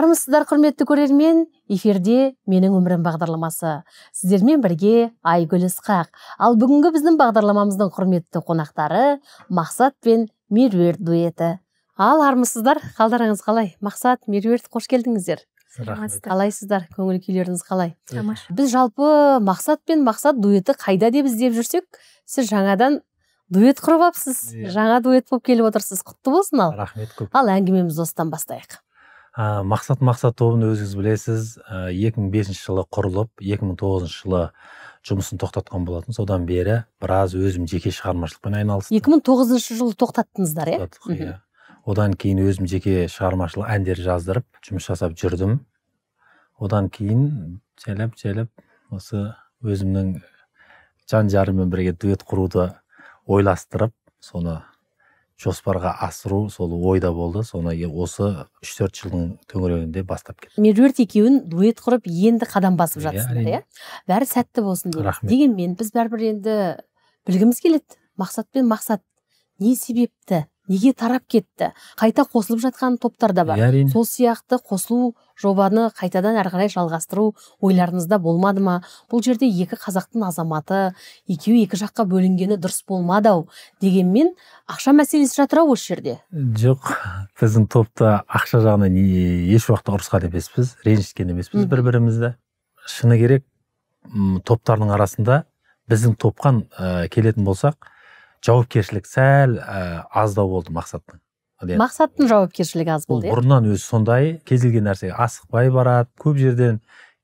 армысыздар құрметті көрермен эфирде менің өмірім бағдарламасы сіздермен бірге айгүл ысқақ ал бүгінгі біздің бағдарламамыздың құрметті қонақтары мақсат пен меруерт дуэті ал армысыздар қалдарыңыз қалай мақсат меруерт қош келдіңіздер қалайсыздар көңіл күйлеріңіз қалай тамаша біз жалпы мақсат пен мақсат дуэті қайда деп іздеп жүрсек сіз жаңадан дуэт құрып алыпсыз иә. жаңа дуэт болып келіп отырсыз құтты болсын ал рахмет көп ал әңгімемізді осыдан бастайық ә, мақсат мақсат тобын өзіңіз білесіз ә, 2005 жылы құрылып 2009 жылы жұмысын тоқтатқан болатын содан бері біраз өзім жеке шығармашылықпен айналыстым 2009 жылы тоқтаттыңыздар иә иә одан кейін өзім жеке шығармашылық әндер жаздырып жұмыс жасап жүрдім одан кейін жайлап жайлап осы өзімнің жан жарыммен бірге дуэт құруды ойластырып соны жоспарға асыру сол ойда болды соны осы үш төрт жылдың төңірегінде бастап кеттік меруерт екеуін дуэт құрып енді қадам басып иә, жатсыздар иә бәрі сәтті болсын Деген рахмет дегенмен біз бәрібір енді білгіміз келеді мақсат пен мақсат не себепті неге тарап кетті қайта қосылып жатқан топтар да бар әрине сол сияқты қосылу жобаны қайтадан әрі қарай жалғастыру ойларыңызда болмады ма бұл жерде екі қазақтың азаматы екеуі екі жаққа бөлінгені дұрыс болмады ау дегенмен ақша мәселесі жатыр ау осы жерде жоқ біздің топта ақша жағынан еш уақытта ұрысқан емеспіз ренжіткен емеспіз бір бірімізді шыны керек топтардың арасында біздің топқан ә, келетін болсақ жауапкершілік сәл ә, аздау болды мақсаттың мақсаттың жауапкершілігі аз болды иә? бұрыннан өзі сондай кез келген нәрсеге асықпай барады көп жерден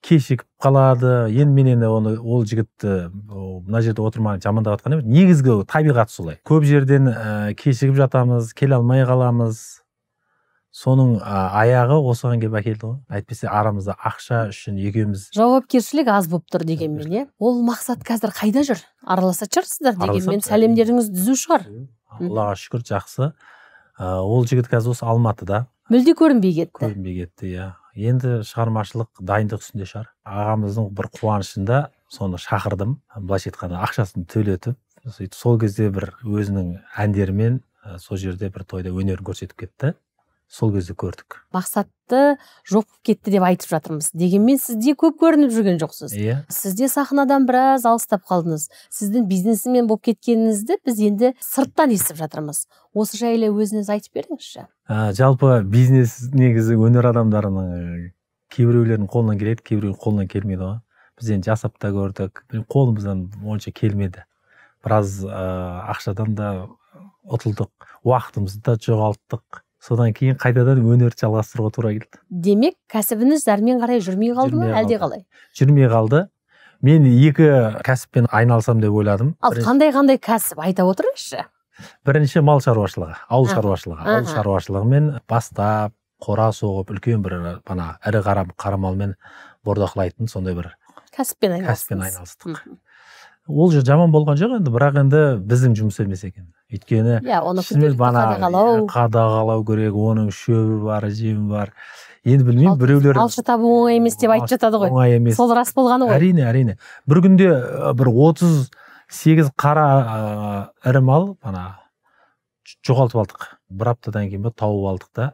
кешігіп қалады енді мен енді оны ол жігітті мына жерде отырмағанын жамандап жатқан емес негізгі табиғаты солай көп жерден ә, кешігіп жатамыз келе алмай қаламыз соның аяғы осыған келіп әкелді ғой әйтпесе арамызда ақша үшін екеуміз жауапкершілік аз болып тұр дегенмен иә ол мақсат қазір қайда жүр араласатын шығарсыздар дегенмен сәлемдеріңіз түзу шығар аллаға шүкір жақсы ол жігіт қазір осы алматыда мүлде көрінбей кетті көрінбей кетті иә енді шығармашылық дайындық үстінде шығар ағамыздың бір қуанышында соны шақырдым былайша айтқанда ақшасын төлетіп сөйтіп сол кезде бір өзінің әндерімен сол жерде бір тойда өнерін көрсетіп кетті сол кезде көрдік мақсатты жоқ болып кетті деп айтып жатырмыз дегенмен сізде көп көрініп жүрген жоқсыз иә yeah. сізде сахнадан біраз алыстап қалдыңыз сіздің бизнесмен болып кеткеніңізді біз енді сырттан естіп жатырмыз осы жайлы өзіңіз айтып беріңізші ә, жалпы бизнес негізі өнер адамдарының э, кейбіреулерінің қолынан келеді кейбіреуінің қолынан келмейді ғой біз енді жасап та көрдік қолымыздан онша келмеді біраз ә, ақшадан да ұтылдық уақытымызды да жоғалттық содан кейін қайтадан өнерді жалғастыруға тура келді демек кәсібіңіз әрмен қарай жүрмей қалды ма әлде қалай жүрмей қалды мен екі кәсіппен айналысамын деп ойладым ал бірінші... қандай қандай кәсіп айта отырыңызшы бірінші мал шаруашылығы ауыл шаруашылығы ауыл шаруашылығымен бастап қора соғып үлкен бір бана ірі қара қара малмен бордақылайтын сондай бір кәсіппен айналыстық ол жаман болған жоқ енді бірақ енді біздің жұмыс емес екен өйткені иә оны қадағалау керек оның шөбі бар жемі бар енді білмеймін біреулер алшы табу оңай емес деп айтып жатады ғой оңай емес сол рас болғаны ғой әрине әрине бір күнде бір отыз сегіз қара ірі мал ана жоғалтып алдық бір аптадан кейін ба тауып алдық та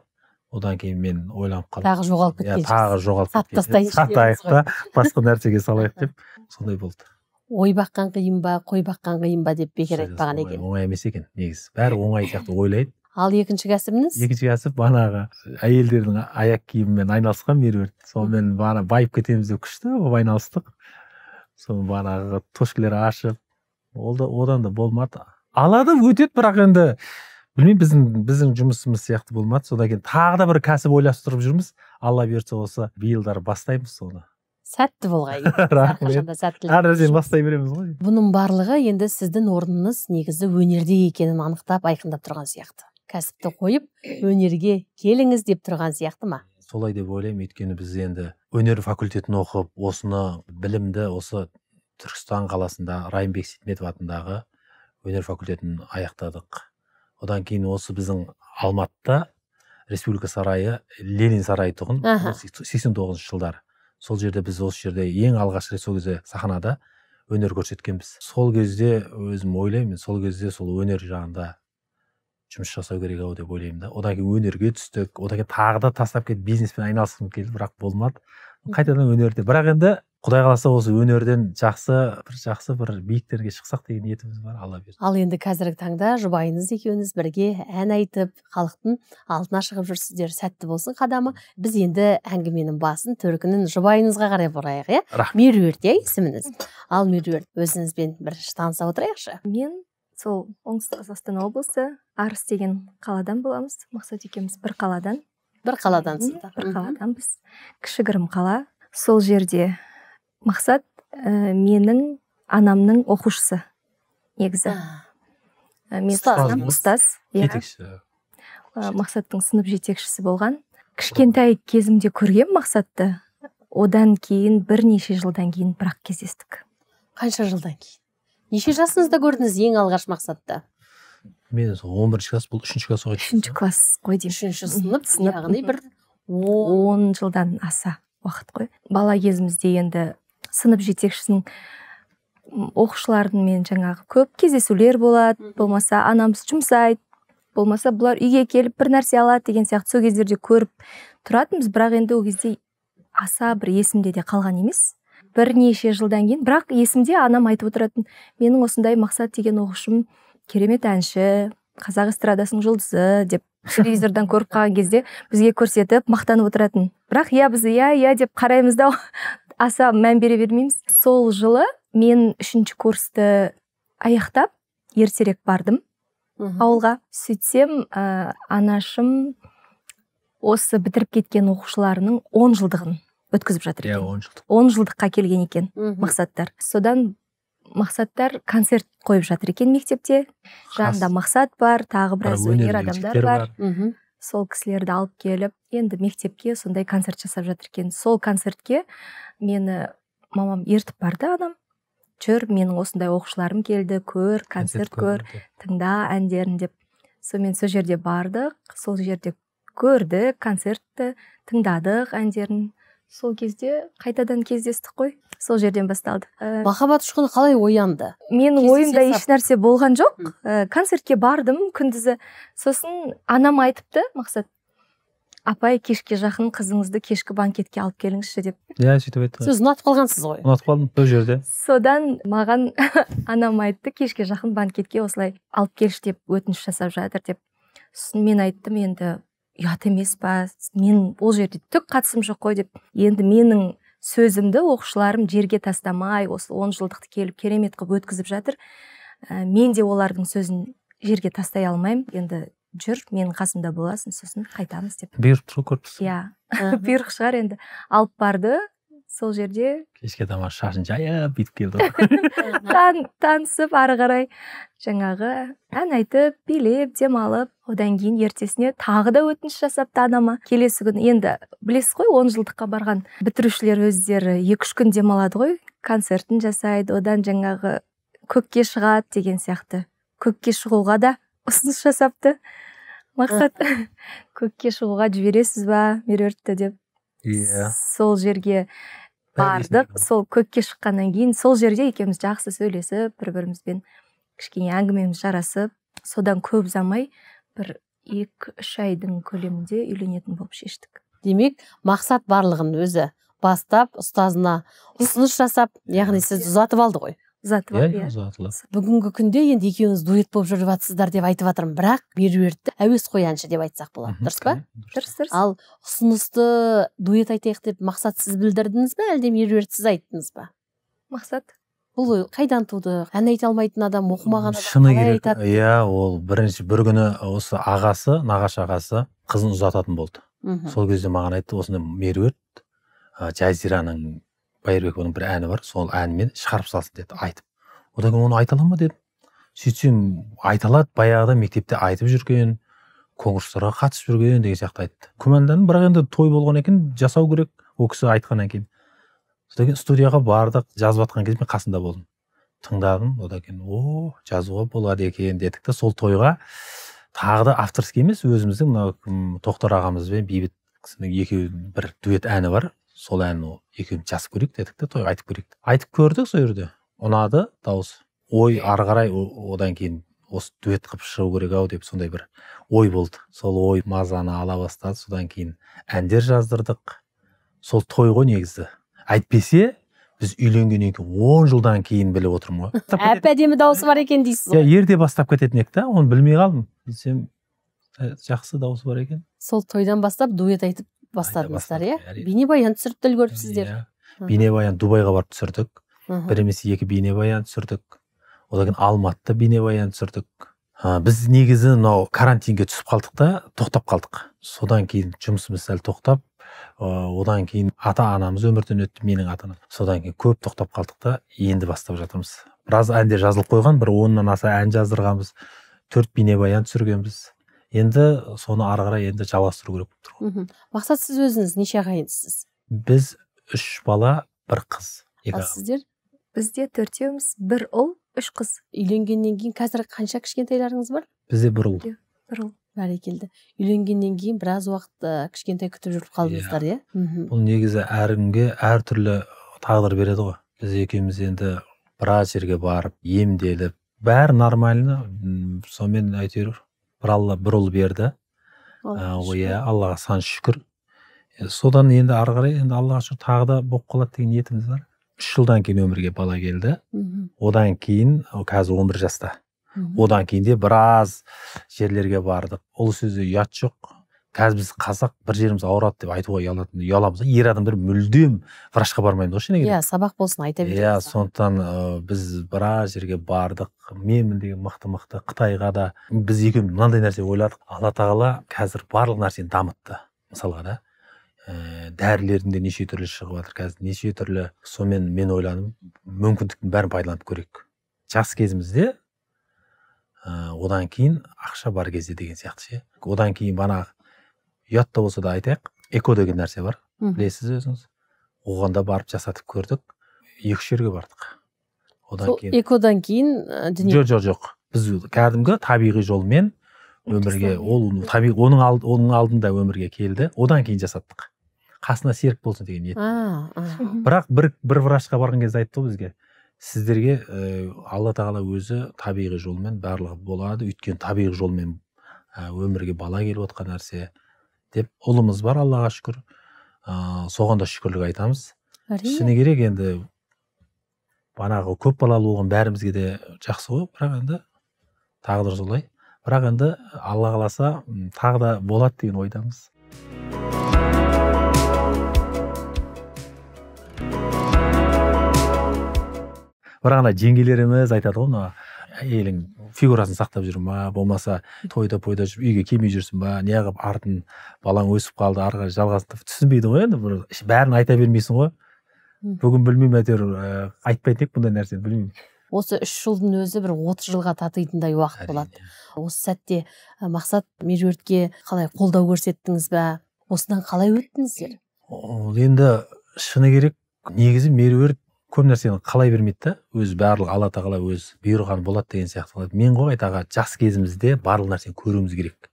одан кейін мен ойланып қалдым тағы жоғалып иә, кеткен тағы жоғалып сатып сатайық та басқа нәрсеге салайық деп сондай болды ой баққан қиын ба қой баққан қиын ба деп бекер айтпаған екен оңай емес екен негізі бәрі оңай сияқты ойлайды ал екінші кәсібіңіз екінші кәсіп бағанағы әйелдердің аяқ киімімен айналысқан меруерт сонымен бағана байып кетеміз деп күшті болып айналыстық сол бағанағы точкілер ашып ол да одан да болмады алады өтеді бірақ енді білмеймін біздің біздің жұмысымыз сияқты болмады содан кейін тағы да бір кәсіп ойластырып жүрміз алла бұйыртса осы биылдары бастаймыз соны сәтті болғай рахмет әр бастай береміз ғой бұның барлығы енді сіздің орныңыз негізі өнерде екенін анықтап айқындап тұрған сияқты кәсіпті қойып өнерге келіңіз деп тұрған сияқты ма солай деп ойлаймын өйткені біз енді өнер факультетін оқып осыны білімді осы түркістан қаласында райымбек сейтметов атындағы өнер факультетін аяқтадық одан кейін осы біздің алматыда республика сарайы ленин сарайы тұғын сексен тоғызыншы жылдары сол жерде біз осы жерде ең алғаш рет сол кезде сахнада өнер көрсеткенбіз сол кезде өзім ойлаймын сол кезде сол өнер жағында жұмыс жасау керек ау деп ойлаймын да одан кейін өнерге түстік одан кейін тағы да тастап кетіп бизнеспен айналысқым келді бірақ болмады қайтадан өнерде бірақ енді құдай қаласа осы өнерден жақсы бір жақсы бір биіктерге шықсақ деген ниетіміз бар алла берсін ал енді қазіргі таңда жұбайыңыз екеуіңіз бірге ән айтып халықтың алдына шығып жүрсіздер сәтті болсын қадамы біз енді әңгіменің басын төркінін жұбайыңызға қарай бұрайық иә меруерт иә есіміңіз ал меруерт өзіңізбен бірінші таныса отырайықшы мен сол оңтүстік қазақстан облысы арыс деген қаладан боламыз мақсат екеуміз бір қаладан бір қаладансыздар бір қаладанбыз кішігірім қала сол жерде мақсат ә, менің анамның оқушысы негізі э, ұстаз иә. мақсаттың сынып жетекшісі болған кішкентай кезімде көргем мақсатты одан кейін бірнеше жылдан кейін бірақ кездестік қанша жылдан кейін неше жасыңызда көрдіңіз ең алғаш мақсатты мен он бірінші класс болды үшінші класс оқ үшінші класс қой деймін үшінші сынып яғни бір он жылдан аса уақыт қой бала кезімізде енді сынып жетекшісінің мен жаңағы көп кездесулер болады болмаса анамыз жұмсайды болмаса бұлар үйге келіп бір нәрсе алады деген сияқты сол кездерде көріп тұратынбыз бірақ енді ол кезде аса бір есімде де қалған емес бірнеше жылдан кейін бірақ есімде анам айтып отыратын менің осындай мақсат деген оқушым керемет әнші қазақ эстрадасының жұлдызы деп телевизордан көріп қалған кезде бізге көрсетіп мақтанып отыратын бірақ иә біз иә иә деп қараймыз да аса мән бере бермейміз сол жылы мен үшінші курсты аяқтап ертерек бардым Үху. ауылға сөйтсем ә, анашым осы бітіріп кеткен оқушыларының он жылдығын өткізіп жатыр иә, екен иә он жылдық он жылдыққа келген екен мақсаттар содан мақсаттар концерт қойып жатыр екен мектепте жанында мақсат бар тағы біраз өнер адамдар бар, бар сол кісілерді алып келіп енді мектепке сондай концерт жасап жатыр екен сол концертке мені мамам ертіп барды анам жүр менің осындай оқушыларым келді көр концерт көр тыңда әндерін деп сонымен сол жерде бардық сол жерде көрдік концертті тыңдадық әндерін сол кезде қайтадан кездестік қой сол жерден басталды ә... махаббат ұшқыны қалай оянды менің ойымда нәрсе болған жоқ ә, концертке бардым күндізі сосын анам айтыпты мақсат апай кешке жақын қызыңызды кешкі банкетке алып келіңізші деп иә сөйтіп айтты сіз ұнатып қалғансыз ғой ұнатып қалдым сол жерде содан маған анам айтты кешке жақын банкетке осылай алып келші деп өтініш жасап жатыр деп сосын мен айттым енді ұят емес па мен ол жерде түк қатысым жоқ қой деп енді менің сөзімді оқушыларым жерге тастамай осы он жылдықты келіп керемет қылып өткізіп жатыр ә, мен де олардың сөзін жерге тастай алмаймын енді жүр менің қасымда боласың сосын қайтамыз деп бұйырыпты ғой көріп иә бұйрық шығар енді алып барды сол жерде кешке таман шашын жайып бүйтіп келді ғой танысып ары қарай жаңағы ән айтып билеп демалып одан кейін ертесіне тағы да өтініш жасапты анама келесі күні енді білесіз ғой он жылдыққа барған бітірушілер өздері екі үш күн демалады ғой концертін жасайды одан жаңағы көкке шығады деген сияқты көкке шығуға да ұсыныс жасапты мақсат көкке шығуға жібересіз ба меруертті деп иә сол жерге бардық сол көкке шыққаннан кейін сол жерде екеуміз жақсы сөйлесіп бір бірімізбен кішкене әңгімеміз жарасып содан көп ұзамай бір екі үш айдың көлемінде үйленетін болып шештік демек мақсат барлығын өзі бастап ұстазына ұсыныс жасап яғни сіз ұзатып алды ғой ұзатып алып иә ұзатылып иә, иә. бүгінгі күнде енді екеуіңіз дуэт болып жүріп жатсыздар деп айтып жатырмын бірақ меруертті әуесқой әнші деп айтсақ болады дұрыс па дұрыс дұрыс ал ұсынысты дуэт айтайық деп мақсат сіз білдірдіңіз бе әлде меруерт сіз айттыңыз ба мақсат бұл қайдан туды ән айта алмайтын адам оқымаған адам шыны керек иә ол бірінші бір күні осы ағасы нағашы ағасы қызын ұзататын болды сол кезде маған айтты осындай меруерт жазираның байырбекованың бір әні бар сол әнімен шығарып салсын деді айтып одан кейін оны айта ала ма дедім сөйтсем айта алады баяғыда мектепте айтып жүрген конкурстарға қатысып жүрген деген сияқты айтты күмәндандым бірақ енді той болған екен жасау керек ол кісі айтқаннан кейін содан кейін студияға бардық жазып жатқан кезде мен қасында болдым тыңдадым одан кейін о жазуға болады екен дедік та сол тойға тағы да авторский емес өзіміздің мынау тоқтар ағамыз бен бейбіт кісінің екеуінің бір дуэт әні бар сол ән ол екеуміз жазып көрейік дедік те той айтып көрейік айтып көрдік сол жерде ұнады дауыс ой ары қарай одан кейін осы дуэт қылып шығу керек ау деп сондай бір ой болды сол ой мазаны ала бастады содан кейін әндер жаздырдық сол той ғой негізі әйтпесе біз үйленгеннен кейін он жылдан кейін біліп отырмын ғой әп әдемі дауысы бар екен дейсіз иә, ғой иә ерте бастап кететін едік та оны білмей қалдым десем «Ә, жақсы дауысы бар екен сол тойдан бастап дуэт айтып бастадыңыздар иә бейнебаян түсіріп те үлгеріпсіздер бейнебаян дубайға барып түсірдік бір емес екі бейнебаян түсірдік одан кейін алматыда бейнебаян түсірдік ы біз негізі мынау карантинге түсіп қалдық та тоқтап қалдық содан кейін жұмысымыз сәл тоқтап ә, одан кейін ата анамыз өмірден өтті менің ата анам содан кейін көп тоқтап қалдық та енді бастап жатырмыз біраз әндер жазылып қойған бір оннан аса ән жаздырғанбыз төрт бейнебаян түсіргенбіз енді соны ары қарай енді жалғастыру керек болып тұр мақсат сіз өзіңіз неше ағайындысыз біз үш бала бір қыз ал сіздер бізде төртеуміз бір ұл үш қыз үйленгеннен кейін қазір қанша кішкентайларыңыз бар бізде бір ұл бір ұл бәрекелді үйленгеннен кейін біраз уақыт кішкентай күтіп жүріп қалдыңыздар иә, иә? бұл негізі әркімге әртүрлі тағдыр береді ғой біз екеуміз енді біраз жерге барып емделіп бәрі нормально сонымен әйтеуір бір алла бір ұл берді ә, иә аллаға сан шүкір содан енді ары қарай енді аллаға шүкір тағы да болып қалады деген ниетіміз бар үш жылдан кейін өмірге бала келді одан кейін қазір бір жаста одан кейін де біраз жерлерге бардық ол сөзде ұят жоқ қазір біз қазақ бір жеріміз ауырады деп айтуға ұялатын ұяламыз ер адамдар мүлдем врачқа бармаймыз ғой шыны иә сабақ болсын айта береді иә сондықтан біз біраз жерге бардық менмін деген мықты мықты қытайға да біз екеуміз мынандай нәрсе ойладық алла тағала қазір барлық нәрсені дамытты мысалға да ә, дәрілердің де неше түрлі шығып жатыр қазір неше түрлі сонымен мен ойладым мүмкіндіктің бәрін пайдаланып көрейік жас кезімізде ә, одан кейін ақша бар кезде деген сияқты ше одан кейін бағанағы ұят та болса да айтайық эко деген нәрсе бар білесіз өзіңіз оған да барып жасатып көрдік екі үш жерге бардық одан Сол, кейін экодан кейін дүние жоқ жоқ жоқ біз кәдімгі табиғи жолмен өмірге ол табиғи оның алды, оның алдында өмірге келді одан кейін жасаттық қасына серік болсын деген ниет бірақ бір бір врачқа барған кезде айтты ғой бізге сіздерге ә, алла тағала өзі табиғи жолмен барлығы болады өйткені табиғи жолмен өмірге бала келіп отқан нәрсе деп ұлымыз бар аллаға шүкір ә, соған да шүкірлік айтамыз әрине шыны керек енді бағанағы көп балалы болған бәрімізге де жақсы ғой бірақ енді тағдыр солай бірақ енді алла қаласа тағы да болады деген ойдамыз бірақ ана жеңгелеріміз айтады ғой мына әйелің фигурасын сақтап жүр ма болмаса тойда пойда жүріп үйге келмей жүрсің ба неғып артын балаң өсіп қалды ары қарай жалғастырып түсінбейді ғой енді бір бәрін айта бермейсің ғой бүгін білмеймін әйтеуір ә, айтпайтын едік бұндай нәрсені білмеймін осы үш жылдың өзі бір отыз жылға татитындай уақыт болады осы сәтте мақсат меруертке қалай қолдау көрсеттіңіз ба осыдан қалай өттіңіздер ол енді шыны керек негізі меруерт көп нәрсені қалай бермейді да өзі барлығы алла тағала өз бұйырғаны болады деген сияқты болады мен ғой айтаға жас кезімізде барлық нәрсені көруіміз керек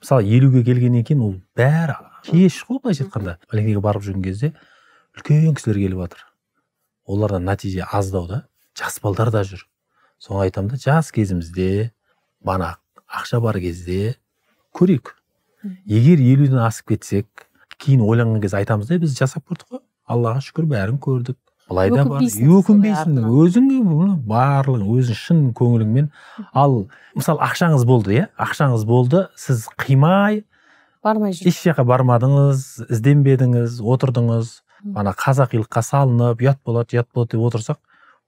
мысалы елуге келгеннен кейін ол бәрі кеш қой былайша айтқанда поликлиникаға барып жүрген кезде үлкен кісілер келіп жатыр олардан нәтиже аздау да жас балдар да жүр соны айтамын да жас кезімізде бана ақша бар кезде көрейік егер елуден асып кетсек кейін ойланған кезде айтамыз да біз жасап көрдік қой аллаға шүкір бәрін көрдік былай да бар өкінбейсің өзің барлығын өзің шын көңіліңмен ал мысалы ақшаңыз болды иә ақшаңыз болды сіз қимай бармай жүрсіз еш жаққа бармадыңыз ізденбедіңіз отырдыңыз ана қазақилыққа салынып ұят болады ұят болады деп отырсақ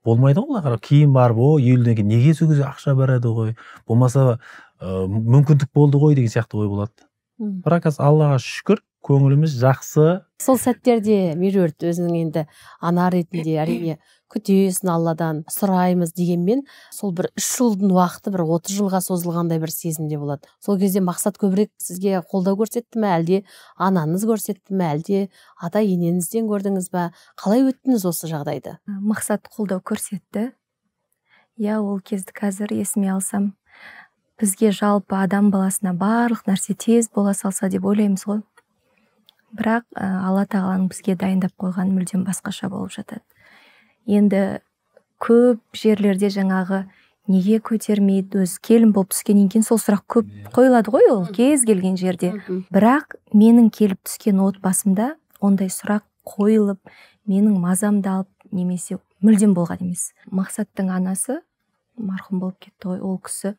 болмайды ғой былай кейін барып ой елден кейін неге сол ақша барады ғой болмаса ә, мүмкіндік болды ғой деген сияқты ой болады бірақ қазір аллаға шүкір көңіліміз жақсы сол сәттерде меруерт өзінің енді ана ретінде әрине күтесің алладан сұраймыз дегенмен сол бір үш жылдың уақыты бір отыз жылға созылғандай бір сезімде болады сол кезде мақсат көбірек сізге қолдау көрсетті ме әлде анаңыз көрсетті ме әлде ата енеңізден көрдіңіз ба қалай өттіңіз осы жағдайды мақсат қолдау көрсетті иә ол кезді қазір есіме алсам бізге жалпы адам баласына барлық нәрсе тез бола салса деп ойлаймыз ғой бірақ ә, алла тағаланың бізге дайындап қойған мүлдем басқаша болып жатады енді көп жерлерде жаңағы неге көтермейді өзі келін болып түскеннен кейін сол сұрақ көп иә. қойылады ғой ол кез келген жерде бірақ менің келіп түскен отбасымда ондай сұрақ қойылып менің алып немесе мүлдем болған емес мақсаттың анасы марқұм болып кетті ғой ол кісі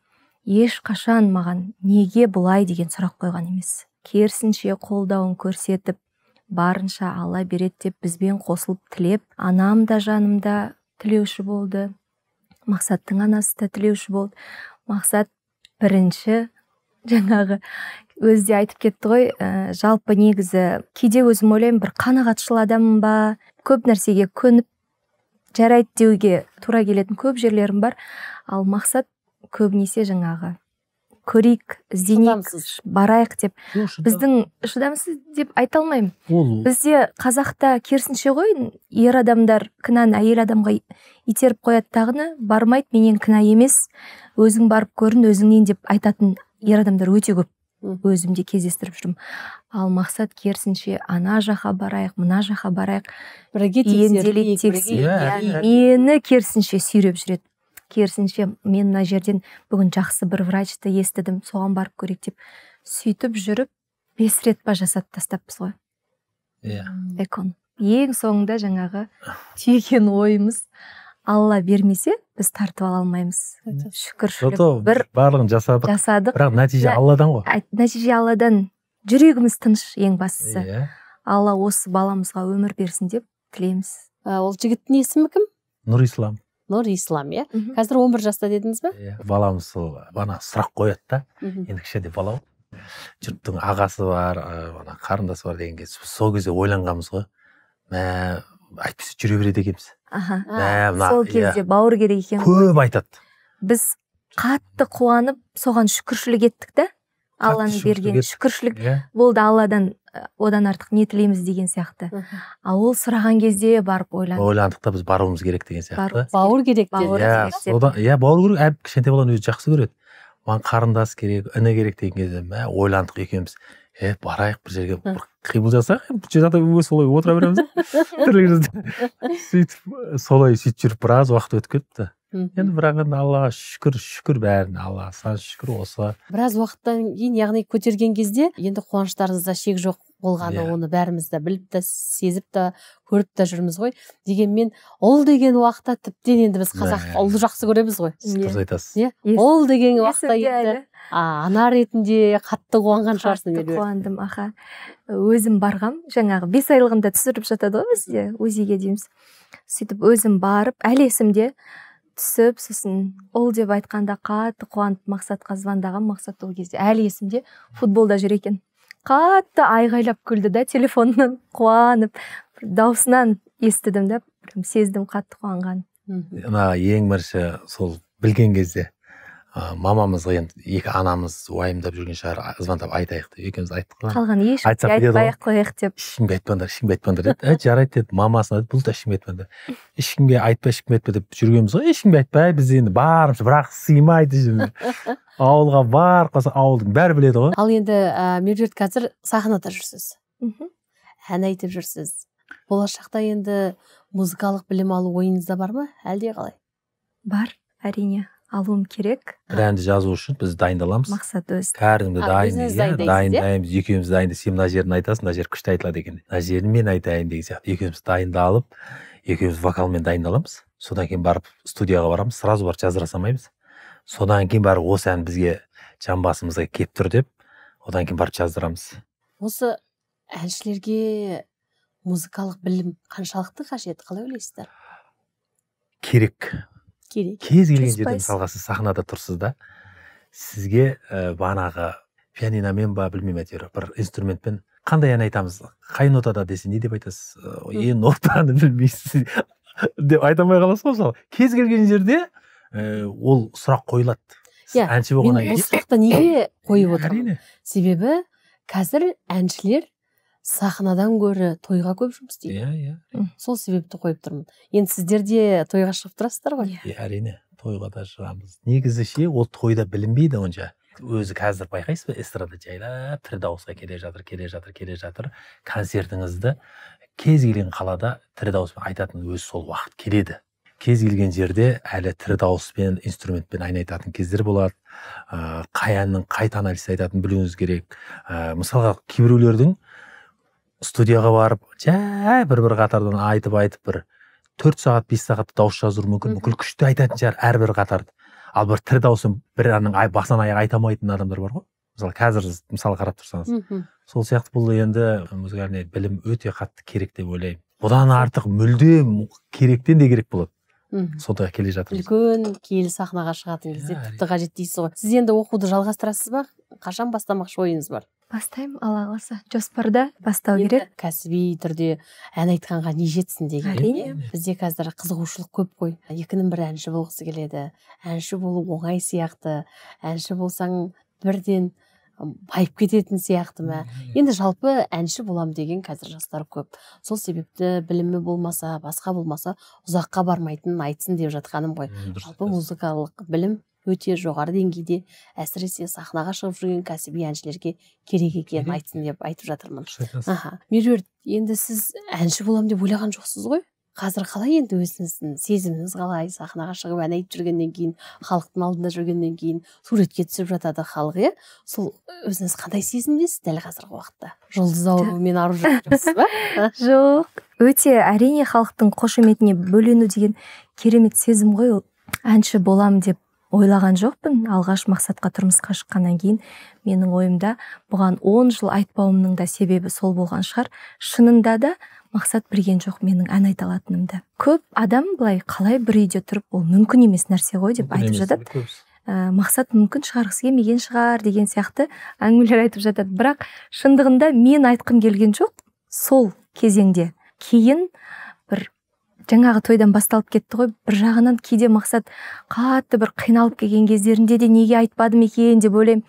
ешқашан маған неге бұлай деген сұрақ қойған емес керісінше қолдауын көрсетіп барынша ала береді деп бізбен қосылып тілеп анам да жанымда тілеуші болды мақсаттың анасы да тілеуші болды мақсат бірінші жаңағы өзі де айтып кетті ғой ә, жалпы негізі кейде өзім ойлаймын бір қанағатшыл адаммын ба көп нәрсеге көніп жарайды деуге тура келетін көп жерлерім бар ал мақсат көбінесе жаңағы көрейік ізденейік барайық деп біздің шыдамсыз деп айта алмаймын бізде қазақта керісінше ғой ер адамдар кінәні әйел адамға итеріп қояды тағыны бармайды менен кінә емес өзің барып көрін өзіңнен деп айтатын ер адамдар өте көп өзімде кездестіріп жүрмін ал мақсат керісінше ана жаққа барайық мына жаққа барайық бірге иә, иә. мені керісінше сүйреп жүреді керісінше мен мына жерден бүгін жақсы бір врачты естідім соған барып көрейік деп сөйтіп жүріп бес рет па жасатып тастаппыз ғой иә yeah. ең соңында жаңағы түйген ойымыз алла бермесе біз тартып ала алмаймыз шүкір бір барлығын жасадық жасадық бірақ нәтиже алладан ғой нәтиже алладан жүрегіміз тыныш ең бастысы иә алла осы баламызға өмір берсін деп тілейміз ә, ол жігіттің есімі кім нұрислам нұр ислам иә қазір 11 жаста дедіңіз ба иә баламыз сол ана сұрақ қояды да енді кішкентай бала ғой жұрттың ағасы бар ана қарындасы бар деген кезде сол кезде ойланғанбыз ғой мә әйтпесе жүре береді екенбіз аха сол иә. кезде бауыр керек екен көп айтады біз қатты қуанып соған шүкіршілік еттік та алланың берген шүкіршілік иә. болды алладан одан артық не тілейміз деген сияқты а ол сұраған кезде барып ойландық ойландық та біз баруымыз керек деген сияқты бауыр керек иә бауыр керек әп кішкентай баланы өзі жақсы көреді маған қарындас керек іні керек деген кезде мә ойландық екеуміз е барайық бір жерге бір қимыл жасайық бұл жерде солай отыра береміз сөйтіп солай сөйтіп жүріп біраз уақыт өтіп кетіпті енді бірақ енді аллаға шүкір шүкір бәріне аллаға шүкір осы біраз уақыттан кейін яғни көтерген кезде енді қуаныштарыңызда шек жоқ болғаны yeah. Иә. оны бәріміз де біліп те сезіп те көріп те жүрміз ғой дегенмен ұл деген уақытта тіптен енді біз қазақ yeah. ұлды жақсы көреміз ғой дұрыс иә. айтасыз иә ұл деген уақытта енді а, ана ретінде қатты қуанған шығарсың қатты қуандым аха өзім барғам жаңағы бес айлығында түсіріп жатады ғой бізде өзеге дейміз сөйтіп өзім барып әлі есімде түсіп сосын ұл деп айтқанда қатты қуанып мақсатқа звондаған мақсат ол кезде әлі есімде футболда жүр екен қатты айғайлап күлді да телефоннан қуанып даусынан естідім да сездім қатты қуанған мына ең бірінші сол білген кезде ә, мамамызға енді екі анамыз уайымдап жүрген шығар звондап айтайық деп екеуміз айттық қой қалған ешкімге айтпай ақ қояйық деп ешкімге айтпаңдар ешкімге айтпаңдар деді ә жарайды деді мамасына деді бұл да ешкімге айтпаңдар ешкімге айтпа ешкімге айтпа деп жүргенбіз ғой ешкімге айтпай біз енді барымызша бірақ сыймайды ауылға барып қалса ауылдың бәрі біледі ғой ал енді ә, меруерт қазір сахнада жүрсіз мхм ән айтып жүрсіз болашақта енді музыкалық білім алу ойыңызда бар ма әлде қалай бар әрине алуым керек бір әнді жазу үшін біз дайындаламыз мақсат өз кәдімгі дайын дайындаймыз иә? екеуміз дайын сен мына жерін айтасың мына жер күшті айтылады екен мына жерін мен айтайын деген сияқты екеуміз дайындалып екеуміз вокалмен дайындаламыз содан кейін барып студияға барамыз сразу барып жаздыра салмаймыз содан кейін барып осы ән бізге жан басымызға келіп тұр деп одан кейін барып жаздырамыз осы әншілерге музыкалық білім қаншалықты қажет қалай ойлайсыздар керек керек кез келген жерде мысалға сіз сахнада тұрсыз да сізге ә, бағанағы пианиномен ба білмеймін әйтеуір бір инструментпен қандай ән айтамыз қай нотада десе не деп айтасыз э, е нотаны білмейсіз деп айта алмай қаласыз ғой мысалы кез келген жерде ә, ол сұрақ қойылады иә әнші болғаннан кейін сұрақты неге қойып отырмын себебі қазір әншілер сахнадан гөрі тойға көп жұмыс істейді иә иә сол себепті қойып тұрмын енді сіздер де тойға шығып тұрасыздар ғой иә әрине тойға да шығамыз негізі ше ол тойда білінбейді онша өзі қазір байқайсыз ба эстрада жайлап тірі дауысқа келе жатыр келе жатыр келе жатыр концертіңізді кез келген қалада тірі дауыспен айтатын өз сол уақыт келеді кез келген жерде әлі тірі дауыспен инструментпен ән айтатын кездер болады ә, қай әннің қай айтатынын білуіңіз керек ә, мысалға кейбіреулердің студияға барып жай бір бір қатардан айтып айтып бір төрт сағат бес сағатта дауыс жаздыру мүмкін бүкіл күшті айтатын шығар әрбір қатарды ал бір тірі дауысын бір ай, басынан аяқ айта алмайтын адамдар бар ғой мысалы қазір мысалы қарап тұрсаңыз сол сияқты бұл енді музыкальный білім өте қатты керек деп ойлаймын бұдан артық мүлдем керектен де керек болады мхм сонда келе жатырмыз үлкен киелі сахнаға шығатын кезде тіпті қажет дейсіз ғой сіз енді оқуды жалғастырасыз ба қашан бастамақшы ойыңыз бар бастаймын алла қаласа жоспарда бастау керек кәсіби түрде ән айтқанға не жетсін деген әрине бізде қазір қызығушылық көп қой екінің бірі әнші болғысы келеді әнші болу оңай сияқты әнші болсаң бірден байып кететін сияқты ма енді жалпы әнші болам деген қазір жастар көп сол себепті білімі болмаса басқа болмаса ұзаққа бармайтынын айтсын деп жатқаным ғой жалпы музыкалық білім өте жоғары деңгейде әсіресе сахнаға шығып жүрген кәсіби әншілерге керек екенін айтсын деп айтып жатырмын аха меруерт енді сіз әнші боламын деп ойлаған жоқсыз ғой қазір қалай енді өзіңіздің сезіміңіз қалай сахнаға шығып ән айтып жүргеннен кейін халықтың алдында жүргеннен кейін суретке түсіп жатады халық иә сол өзіңіз қандай сезімдесіз дәл қазіргі уақытта жұлдыз ауруымен арып жүрсіз ба жоқ өте әрине халықтың қошеметіне бөлену деген керемет сезім ғой әнші боламын деп ойлаған жоқпын алғаш мақсатқа тұрмысқа шыққаннан кейін менің ойымда бұған 10 жыл айтпауымның да себебі сол болған шығар шынында да мақсат білген жоқ менің ән айта алатынымды көп адам былай қалай бір үйде тұрып ол мүмкін емес нәрсе ғой деп айтып жатады ә, мақсат мүмкін шығарғысы келмеген шығар деген сияқты әңгімелер айтып жатады бірақ шындығында мен айтқым келген жоқ сол кезеңде кейін бір жаңағы тойдан басталып кетті ғой бір жағынан кейде мақсат қатты бір қиналып келген кездерінде де неге айтпадым екен деп ойлаймын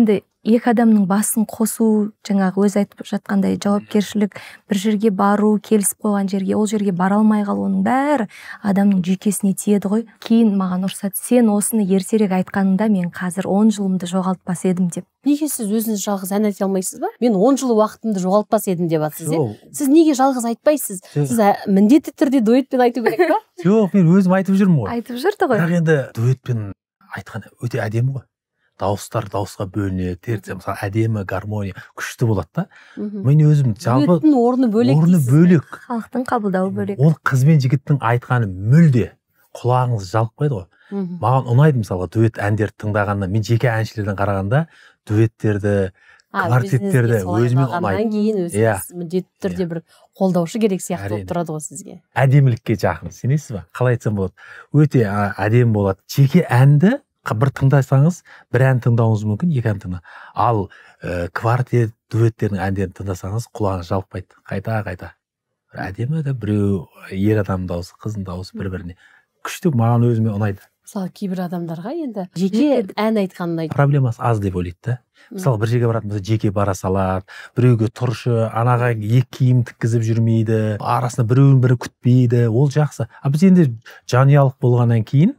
енді екі адамның басын қосу жаңағы өз айтып жатқандай жауапкершілік бір жерге бару келісіп қойған жерге ол жерге бара алмай қалу оның бәрі адамның жүйкесіне тиеді ғой кейін маған ұрсады сен осыны ертерек айтқаныңда мен қазір он жылымды жоғалтпас едім деп неге сіз өзіңіз жалғыз ән айта алмайсыз ба мен он жыл уақытымды жоғалтпас едім деп жатсыз иә сіз неге жалғыз айтпайсыз сіз міндетті түрде дуэтпен айту керек па жоқ мен өзім айтып жүрмін ғой айтып жүрді ғой бірақ енді дуэтпен айтқан өте әдемі ғой дауыстар дауысқа бөлінеді терте мысалы әдемі гармония күшті болады да мен өзім жалпы орны бөлек орны бөлек халықтың қабылдауы бөлек ол қыз бен жігіттің айтқаны мүлде құлағыңыз жалықпайды ғой маған ұнайды мысалға дуэт әндерді тыңдағанда мен жеке әншілерден қарағанда дуэттерді квартеттерді өзіме ұнайды кейін өзіңіз иә. міндетті түрде иә. бір қолдаушы керек сияқты болып тұрады ғой сізге әдемілікке жақын сенесіз ба қалай айтсам болады өте әдемі болады жеке әнді бір тыңдасаңыз бір ән тыңдауыңыз мүмкін екі ән тыңда ал ә, квартет дуэттердің әндерін тыңдасаңыз құлағыңыз жалықпайды қайта қайта әдемі да біреу э, ер адамның дауысы қыздың дауысы бір біріне күшті маған өзіме ұнайды мысалы кейбір адамдарға енді жеке ән айтқан ұнайды проблемасы аз деп ойлайды да мысалы бір жерге баратын болса жеке бара салады біреуге тұршы анаға екі киім тіккізіп жүрмейді арасында біреуін бірі күтпейді ол жақсы ал біз енді жанұялық болғаннан кейін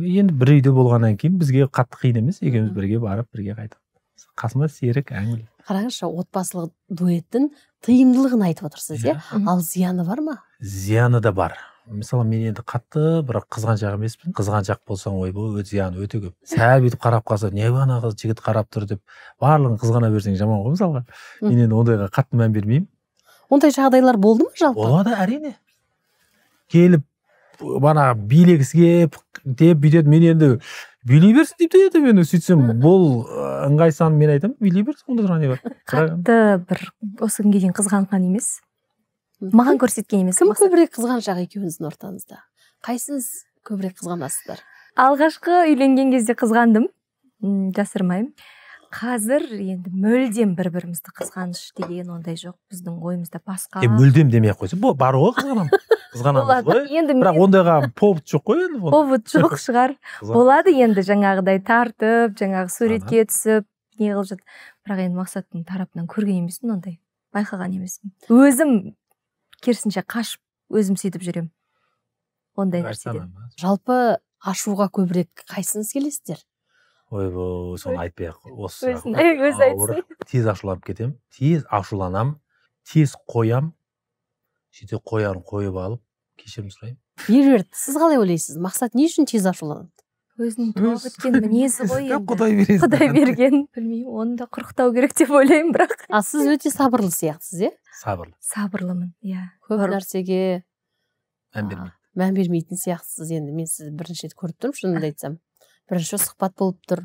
енді бір үйде болғаннан кейін бізге қатты қиын емес екеуміз бірге барып бірге қайтамыз қасыма серік әңгіл қараңызшы отбасылық дуэттің тыйымдылығын айтып отырсыз иә, иә. ал зияны бар ма зияны да бар мысалы мен енді қатты бірақ қызғаншақ емеспін қызған жақ болсаң ойбой зияны өте көп сәл бүйтіп қарап қалса не ана қыз жігіт қарап тұр деп барлығын қызғана берсең жаман ғой мысалға мен енді ондайға қатты мән бермеймін ондай жағдайлар болды ма жалпы болады әрине келіп бана билегісі келіп деп бүйтеді мен енді билей берсін деп те мен сөйтсем бұл ыңғайсызданып мен айтамын билей берсін онда тұрған не бар қатты бір осы күнге дейін қызғанған емес маған көрсеткен емес кім көбірек қызғаншақ екеуіңіздің ортаңызда қайсыңыз көбірек қызғанасыздар алғашқы үйленген кезде қызғандым жасырмаймын қазір енді мүлдем бір бірімізді қызғаныш деген ондай жоқ біздің ойымызда басқа е мүлдем демей ақ қойса бар ғой қызғанамын қызғанамыз ғой бірақ ондайға повод жоқ қой енді повод жоқ шығар болады енді жаңағыдай тартып жаңағы суретке түсіп не қылып жатыр бірақ енді мақсаттың тарапынан көрген емеспін ондай байқаған емеспін өзім керісінше қашып өзім сөйтіп жүремін ондай нәрседен жалпы ашуға көбірек қайсыңыз келесіздер ойбой соны айтпай ақ осы өзі айтсын тез ашуланып кетемін тез ашуланамын тез қоямын сөйтіп қоярын қойып алып кешірім сұраймын меруерт сіз қалай ойлайсыз мақсат не үшін тез ашуланады өзінің туа біткен мінезі ғой енді құдай берген құдай берген білмеймін оны да құрықтау керек деп ойлаймын бірақ ал сіз өте сабырлы сияқтысыз иә сабырлы сабырлымын иә көп нәрсеге мән бермейді мән бермейтін сияқтысыз енді мен сізді бірінші рет көріп тұрмын шынымды айтсам бірінші сұхбат болып тұр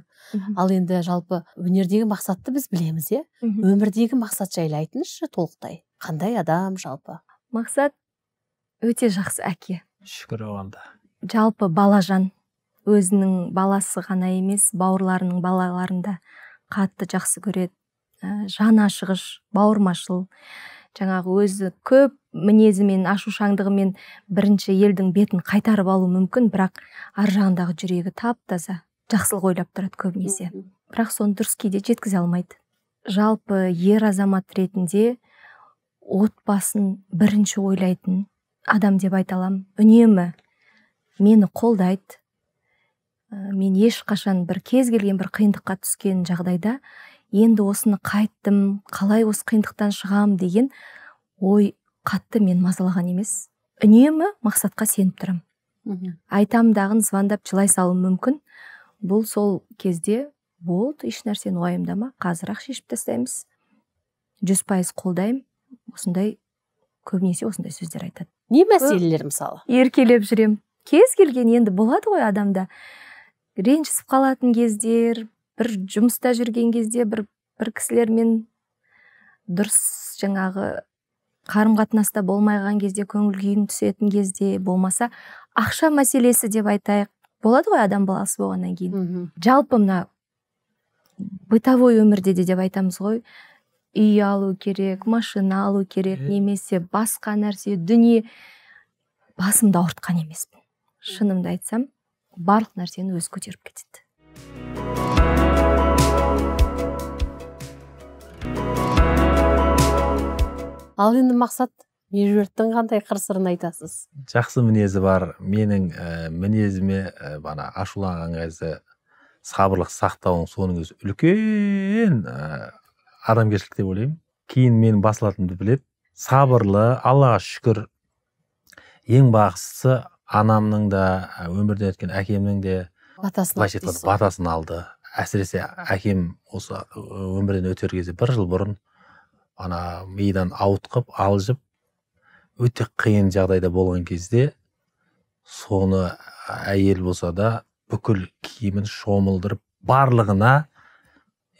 ал енді жалпы өнердегі мақсатты біз білеміз иә өмірдегі мақсат жайлы айтыңызшы толықтай қандай адам жалпы мақсат өте жақсы әке шүкір оғанда жалпы балажан өзінің баласы ғана емес бауырларының балаларын да қатты жақсы көреді ә, жан ашығыш бауырмашыл жаңағы өзі көп мінезімен ашушаңдығымен бірінші елдің бетін қайтарып алу мүмкін бірақ ар жағындағы жүрегі тап таза жақсылық ойлап тұрады көбінесе бірақ соны дұрыс кейде жеткізе алмайды жалпы ер азамат ретінде отбасын бірінші ойлайтын адам деп айта аламын үнемі мені қолдайды мен ешқашан бір кез келген бір қиындыққа түскен жағдайда енді осыны қайттым қалай осы қиындықтан шығам деген ой қатты мен мазалаған емес үнемі мақсатқа сеніп тұрамын айтам дағын звондап жылай салуым мүмкін бұл сол кезде болды еш нәрсені уайымдама қазір ақ шешіп тастаймыз жүз пайыз қолдаймын осындай көбінесе осындай сөздер айтады не мәселелер мысалы еркелеп жүремін кез келген енді болады ғой адамда ренжісіп қалатын кездер бір жұмыста жүрген кезде бір бір кісілермен дұрыс жаңағы қарым қатынаста болмайған кезде көңіл күйің түсетін кезде болмаса ақша мәселесі деп айтайық болады ғой адам баласы болғаннан кейін Үгі. жалпы мына бытовой өмірде де деп айтамыз ғой үй алу керек машина алу керек немесе басқа нәрсе дүние басымды ауыртқан емеспін шынымды айтсам барлық нәрсені өзі көтеріп кетеді ал енді мақсат меруерттің қандай қыр сырын айтасыз жақсы мінезі бар менің ә, мінезіме ә, бана ашуланған кезде сабырлық сақтауын соның өзі үлкен ә, адамгершілік деп ойлаймын кейін мен басылатынымды біледі сабырлы аллаға шүкір ең бастысы анамның да өмірден өткен әкемнің де батасын былайша батасын алды әсіресе әкем осы өмірден өтер кезде бір жыл бұрын ана мидан ауытқып алжып өте қиын жағдайда болған кезде соны әйел болса да бүкіл киімін шомылдырып барлығына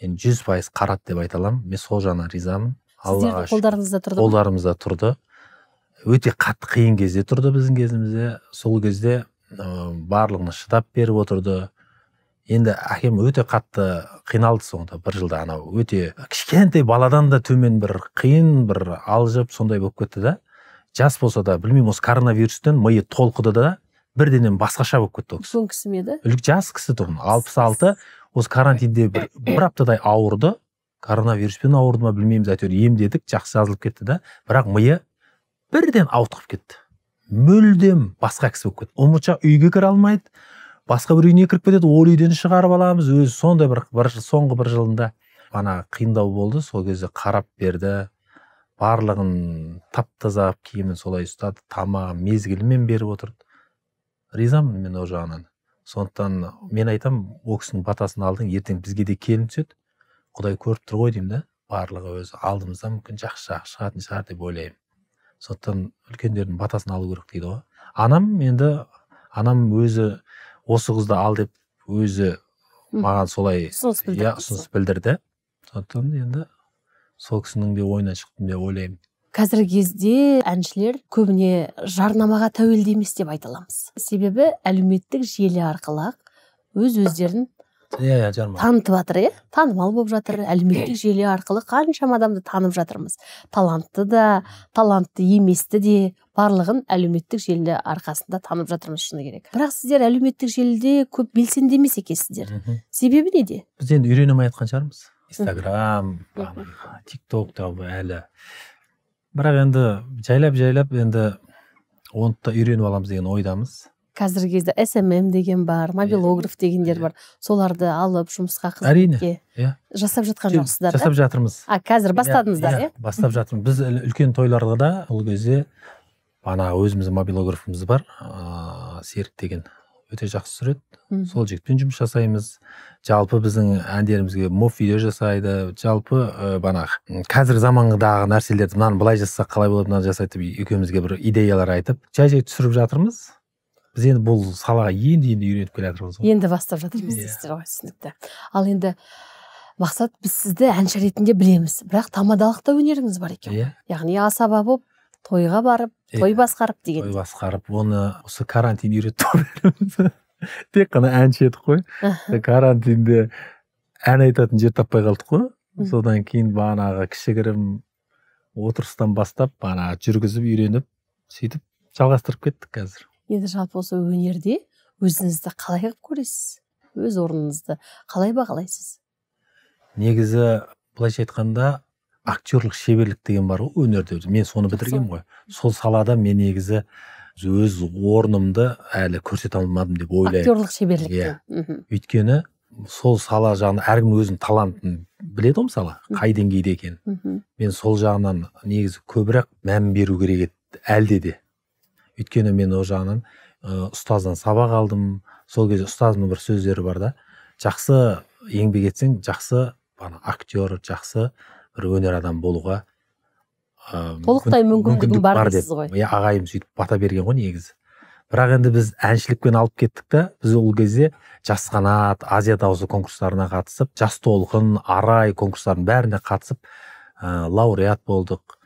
енді жүз пайыз қарады деп айта аламын мен сол жағына ризамын аллаға қолдарыңызда тұрды қолдарымызда тұрды өте қатты қиын кезде тұрды біздің кезімізде сол кезде ыыы барлығына шыдап беріп отырды енді әкем өте қатты қиналды соңында бір жылда анау өте кішкентай баладан да төмен бір қиын бір алжып сондай болып кетті да жас болса да білмеймін осы коронавирустан миы толқыды да бірденен басқаша болып кетті ол кісі үлкен кісі ме еді жас кісі тұғын алпыс алты осы карантинде бір бір аптадай ауырды коронавируспен ауырды ма білмейміз әйтеуір емдедік жақсы жазылып кетті да бірақ миы бірден ауытқып кетті мүлдем басқа кісі болып кетті ұмытша үйге кіре алмайды басқа бір үйіне кіріп кетеді ол үйден шығарып аламыз өзі сондай бір, бір соңғы бір жылында ана қиындау болды сол кезде қарап берді барлығын тап таза киімін солай ұстады тамағын мезгілімен беріп отырды ризамын мен ол жағынан сондықтан мен айтам, ол кісінің батасын алдың ертең бізге де келін түседі құдай көріп тұр ғой деймін да барлығы өзі алдымызда мүмкін жақсы жақ шығатын шығар деп ойлаймын сондықтан үлкендердің батасын алу керек дейді ғой анам енді анам өзі осы қызды ал деп өзі маған солай ұсыныс білдірді иә ұсыныс білдірді сондықтан енді сол кісінің де ойынан шықтым деп ойлаймын қазіргі кезде әншілер көбіне жарнамаға тәуелді емес деп айта аламыз себебі әлеуметтік желі арқылы өз өздерін иә иә танытып жатыр иә танымал болып жатыр әлеуметтік желі арқылы қаншама адамды танып жатырмыз талантты да талантты еместі де барлығын әлеуметтік желі арқасында танып жатырмыз шыны керек бірақ сіздер әлеуметтік желіде көп белсенді емес екенсіздер себебі неде біз енді алмай жатқан шығармыз инстаграм тик токта әлі бірақ енді жайлап жайлап енді оны да үйреніп аламыз деген ойдамыз қазіргі кезде смм деген бар мобилограф иә. дегендер иә. бар соларды алып жұмысқа қызметке әрине иә. жасап жатқан жоқсыздар жасап жатырмыз а қазір бастадыңыздар иә бастап жатырмыз біз үлкен тойларда да ол кезде ана өзіміздің мобилографымыз бар ыыы серік деген өте жақсы түсіреді сол жігітпен жұмыс жасаймыз жалпы біздің әндерімізге моф видео жасайды жалпы ә, бағанағы қазір замандағы нәрселерді мынаны былай жасасақ қалай болады мынаны жасайды деп екеумізге бір идеялар айтып жай жай түсіріп жатырмыз біз енді бұл салаға енді енді үйреніп келе жатырмыз ғой енді бастап жатырмыз yeah. Иә. дейсіздер ғой түсінікті ал енді мақсат біз сізді әнші ретінде білеміз бірақ тамадалық та өнеріңіз бар екен иә yeah. яғни асаба болып тойға барып иә. той басқарып деген той басқарып оны осы карантин үйретті тек қана әнші едік қой ә, карантинде ән айтатын жер таппай қалдық қой содан кейін бағанағы кішігірім отырыстан бастап бағанағы жүргізіп үйреніп сөйтіп жалғастырып кеттік қазір енді жалпы осы өнерде өзіңізді қалай қылып көресіз өз орныңызды қалай бағалайсыз негізі былайша айтқанда актерлік шеберлік деген бар ғой өнерде мен соны бітіргенмін ғой сол салада мен негізі өз орнымды әлі көрсете алмадым деп ойлаймын актерлік шеберлік иә өйткені сол сала жағынан әркім өзінің талантын біледі ғой мысалы қай деңгейде екенін мен сол жағынан негізі көбірек мән беру керек еді әлде де өйткені мен ол жағынан ұстаздан сабақ алдым сол кезде ұстазымның бір сөздері бар да жақсы еңбек етсең жақсы актер жақсы бір өнер адам болуға ыыы толықтай мүмкіндігің бар дейсіз ғой иә ағайым сөйтіп бата берген ғой негізі бірақ енді біз әншілікпен алып кеттік та біз ол кезде жас қанат азия дауысы конкурстарына қатысып жас толқын арай конкурстарының бәріне қатысып лауреат болдық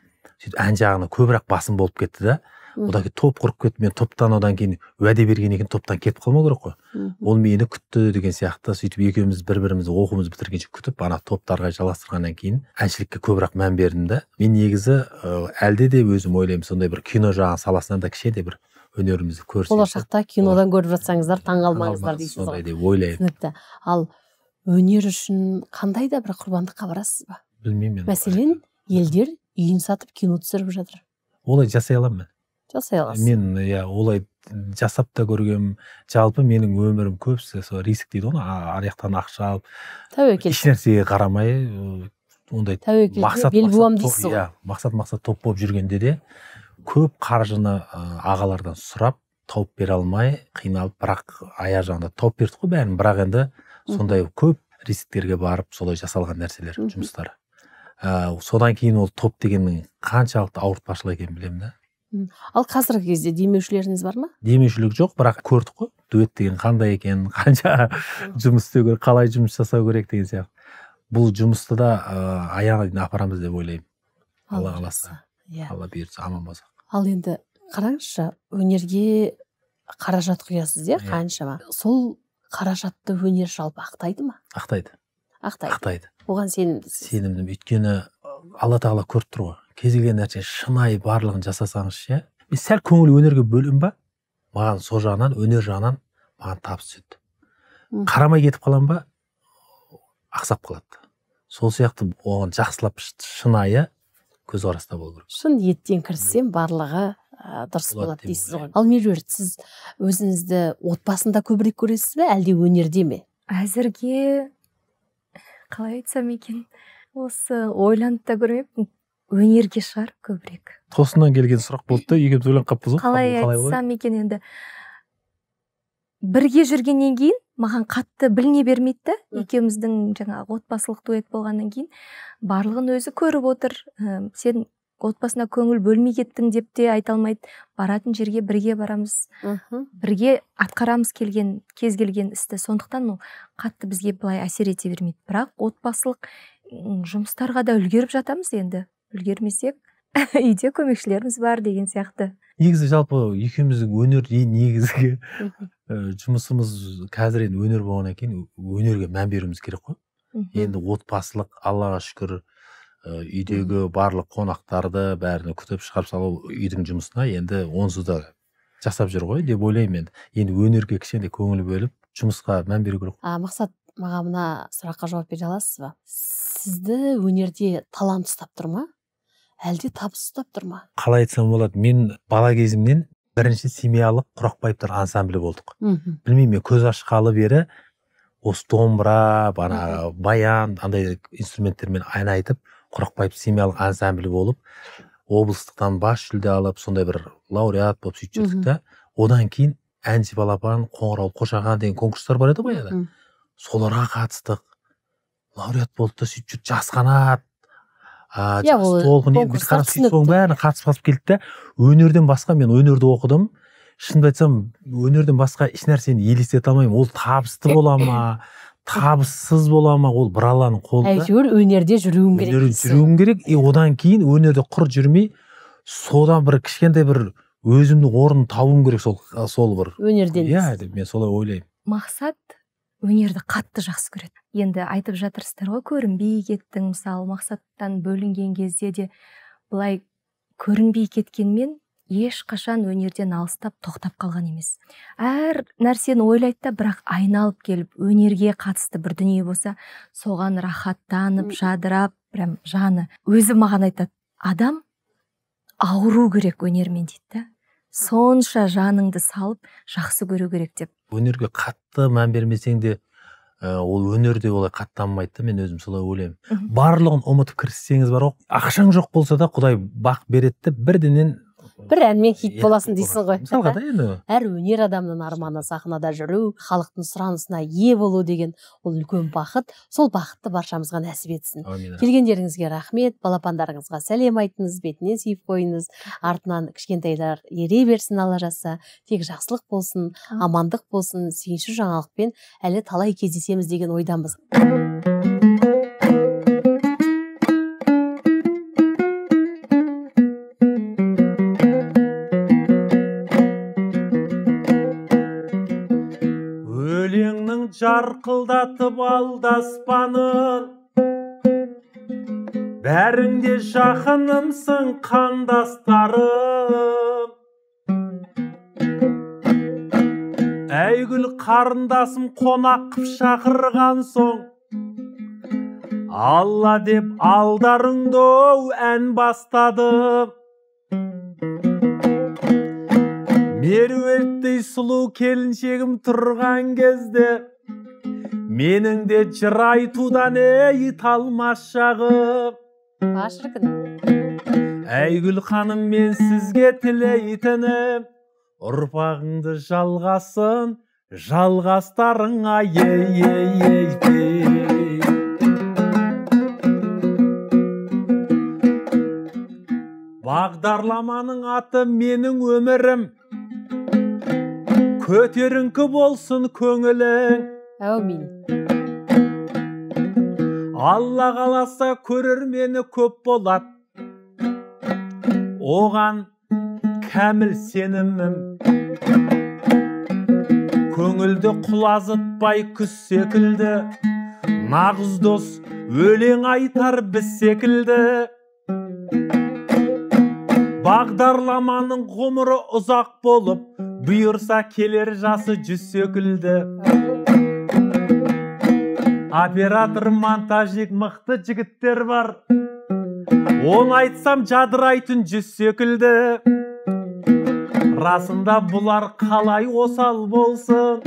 сөйтіп ән жағына көбірек басым болып кетті да одан кейін топ құрып кетіп мен топтан одан кейін уәде бергеннен кейін топтан кетіп қалмау керек қой ол мені күтті деген сияқты сөйтіп екеуміз бір бірімізді оқуымызды бітіргенше күтіп ана топтарға жалғастырғаннан кейін әншілікке көбірек мән бердім да мен негізі ә, әлде де өзім ойлаймын сондай бір кино жағы саласынан да кішкене бір өнерімізді көрсе болашақта кинодан көріп жатсаңыздар таңқалмаңыздар дейсіз ғой сондай деп ойлаймын түсінікті ал өнер үшін қандай да бір құрбандыққа барасыз ба білмеймін мен мәселен елдер үйін сатып кино түсіріп жатыр олай жасай аламын мен жасай аласыз мен иә олай жасап та көргенмін жалпы менің өмірім көбісі сол риск дейді ғой ар жақтан ақша алып тәуекел ешнәрсеге қарамай ондай тәуекел мақсат бел буамын дейсіз иә, ғой иә мақсат мақсат топ болып жүргенде де көп қаржыны ағалардан сұрап тауып бере алмай қиналып бірақ аяқ жағында тауып бердік қой бәрін бірақ енді сондай көп рисктерге барып солай жасалған нәрселер жұмыстар ә, содан кейін ол топ дегеннің қаншалықты ауыртпашылық екенін білемін да ал қазіргі кезде демеушілеріңіз бар ма демеушілік жоқ бірақ көрдік қой дуэт деген қандай екен, қанша жұмыс істеу керек қалай жұмыс жасау керек деген сияқты бұл жұмысты да ә, аяғына дейін апарамыз деп ойлаймын алла қаласа иә алла бұйыртса аман болсақ ал енді қараңызшы өнерге қаражат құясыз иә, иә қаншама сол қаражатты өнер жалпы ақтайды ма ақтайды ақтайды ақтайды оған сенімдісіз сенімдімін өйткені алла тағала көріп тұр ғой кез келген нәрсе шынайы барлығын жасасаңыз ше мен сәл көңіл өнерге бөлдім ба маған сол жағынан өнер жағынан маған табыс түседі қарамай кетіп қалам ба ақсап қалады сол сияқты оған жақсылап шынайы көзқараста болу керек шын ниеттен кіріссем барлығы ә, дұрыс болады дейсіз ғой ал меруерт сіз өзіңізді отбасында көбірек көресіз бе әлде өнерде ме әзірге қалай айтсам екен осы ойланып та көрмеппін өнерге шығар көбірек тосыннан келген сұрақ болды да екеуміз ойланып қалыппыз ғой қалай айтсам екен енді бірге жүргеннен кейін маған қатты біліне бермейді да екеуміздің жаңағы отбасылық дуэт болғаннан кейін барлығын өзі көріп отыр ә, сен отбасына көңіл бөлмей кеттің деп те айта алмайды баратын жерге бірге барамыз бірге атқарамыз келген кез келген істі сондықтан ол қатты бізге былай әсер ете бермейді бірақ отбасылық жұмыстарға да үлгеріп жатамыз енді үлгермесек үйде көмекшілеріміз бар деген сияқты негізі жалпы екеуміздің өнер негізгі э, жұмысымыз қазір енді өнер болғаннан кейін өнерге мән беруіміз керек қой енді отбасылық аллаға шүкір э, үйдегі барлық қонақтарды бәрін күтіп шығарып салу үйдің жұмысына енді онсыз да жасап жүр ғой деп ойлаймын енді енді өнерге кішкене көңіл бөліп жұмысқа мән беру керек а мақсат маған мына сұраққа жауап бере аласыз ба сізді өнерде талант ұстап тұр ма әлде табыс ұстап тұр ма қалай айтсам болады мен бала кезімнен бірінші семьялық құрақбаевтар ансамблі болдық мхм білмеймін мен көз ашқалы бері осы домбыра бағанағы баян андай инструменттермен айтып, құрақбаев семьялық ансамблі болып облыстықтан бас жүлде алып сондай бір лауреат болып сөйтіп жүрдік та одан кейін әнші балапан қоңырау қошаған деген конкурстар бар еді ғой баяғыда соларға қатыстық лауреат болды та сөйтіп жас қанат ыыы соның бәріне қатысып қалып келді де өнерден басқа мен өнерді оқыдым шынымды айтсам өнерден басқа ешнәрсені елестете алмаймын ол табысты бола ма табыссыз бола ма ол бір алланың қолында әйтеуір өнерде жүруім керек өнерде жүруім керек и одан кейін өнерде құр жүрмей содан бір кішкентай бір өзімнің орнын табуым керек сол сол бір өнерден иә мен солай ойлаймын мақсат өнерді қатты жақсы көреді енді айтып жатырсыздар ғой көрінбей кеттің мысалы мақсаттан бөлінген кезде де былай көрінбей кеткенмен ешқашан өнерден алыстап тоқтап қалған емес әр нәрсені ойлайды да бірақ айналып келіп өнерге қатысты бір дүние болса соған рахаттанып жадырап прям жаны өзі маған айтады адам ауру керек өнермен дейді да сонша жаныңды салып жақсы көру керек деп өнерге қатты мән бермесең де ол өнер де олай қатты дамымайды мен өзім солай ойлаймын барлығын ұмытып кіріссеңіз бар ғой ақшаң жоқ болса да құдай бақ береді де бірденен бір әнмен хит иә, боласың дейсің ғой мысалға да енді әр өнер адамының арманы сахнада жүру халықтың сұранысына ие болу деген ол үлкен бақыт сол бақытты баршамызға нәсіп етсін келгендеріңізге рахмет балапандарыңызға сәлем айтыңыз бетінен сүйіп қойыңыз артынан кішкентайлар ере берсін алла жазса тек жақсылық болсын амандық болсын сүйінші жаңалықпен әлі талай кездесеміз деген ойдамыз жарқылдатып алды аспанын бәрің жақынымсың қандастарым әйгүл қарындасым қонақ қып шақырған соң алла деп алдарыңды оу ән бастадым меруерттей сұлу келіншегім тұрған кезде менің де жыр айтудан ей талмас шағым а шіркін әйгүл ханым мен сізге тілейтінім ұрпағыңды жалғасын жалғастарыңа ей ей ей, ей. бағдарламаның аты менің өмірім көтеріңкі болсын көңілің әумин алла қаласа көрермені көп болады оған кәміл сенімім көңілді құлазытпай күз секілді нағыз дос өлең айтар біз секілді бағдарламаның ғұмыры ұзақ болып бұйырса келер жасы жүз секілді оператор монтажник мықты жігіттер бар оны айтсам жадырайтын жүз секілді расында бұлар қалай осал болсын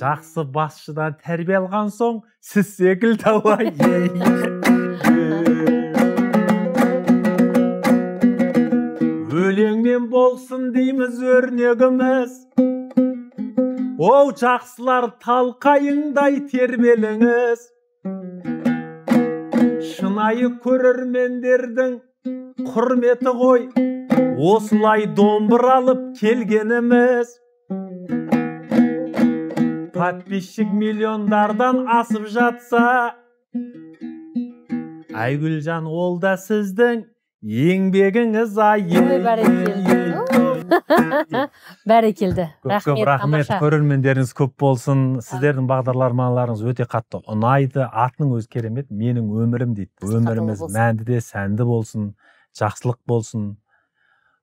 жақсы басшыдан тәрбие алған соң сіз секілді ау өлеңмен болсын дейміз өрнегіміз оу жақсылар талқайыңдай термеліңіз шынайы көрермендердің құрметі ғой осылай домбыра алып келгеніміз подписчик миллиондардан асып жатса айгүлжан ол сіздің еңбегіңіз ай бәрекелді көп көп рахмет көрермендеріңіз көп болсын сіздердің бағдарламаларыңыз өте қатты ұнайды атының өзі керемет менің өмірім дейді өміріміз мәнді де сәнді болсын жақсылық болсын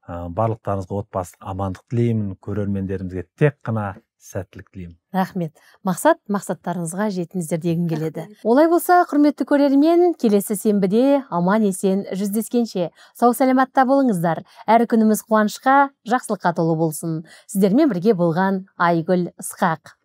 барлықтарыңызға отбасылық амандық тілеймін көрермендерімізге тек қана сәттілік тілеймін рахмет мақсат мақсаттарыңызға жетіңіздер дегім келеді олай болса құрметті көрермен келесі сенбіде аман есен жүздескенше сау саламатта болыңыздар әр күніміз қуанышқа жақсылыққа толы болсын сіздермен бірге болған айгүл ысқақ